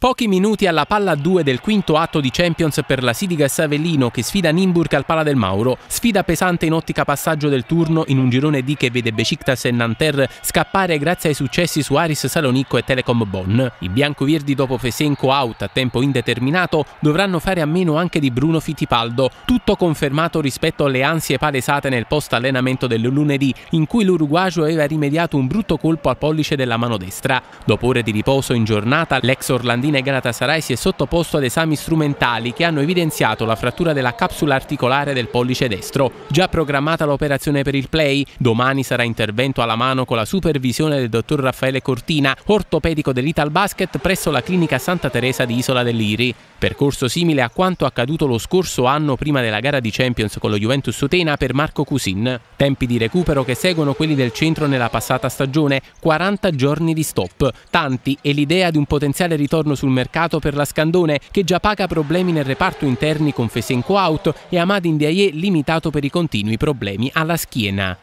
Pochi minuti alla palla 2 del quinto atto di Champions per la Sidiga Savellino che sfida Nimburg al Pala del Mauro, sfida pesante in ottica passaggio del turno in un girone D che vede Besiktas e Nanterre scappare grazie ai successi su Aris Salonicco e Telecom Bonn. I biancovirdi dopo Fesenco out a tempo indeterminato dovranno fare a meno anche di Bruno Fittipaldo, tutto confermato rispetto alle ansie palesate nel post allenamento del lunedì in cui l'Uruguagio aveva rimediato un brutto colpo al pollice della mano destra. Dopo ore di riposo in giornata l'ex orlandino Udine Galatasaray si è sottoposto ad esami strumentali che hanno evidenziato la frattura della capsula articolare del pollice destro. Già programmata l'operazione per il play, domani sarà intervento alla mano con la supervisione del dottor Raffaele Cortina, ortopedico dell'Ital Basket presso la clinica Santa Teresa di Isola dell'Iri. Percorso simile a quanto accaduto lo scorso anno prima della gara di Champions con lo Juventus Sotena per Marco Cusin. Tempi di recupero che seguono quelli del centro nella passata stagione, 40 giorni di stop, tanti e l'idea di un potenziale ritorno sul mercato per la Scandone, che già paga problemi nel reparto interni con Fesenco out e Amadin Diaye limitato per i continui problemi alla schiena.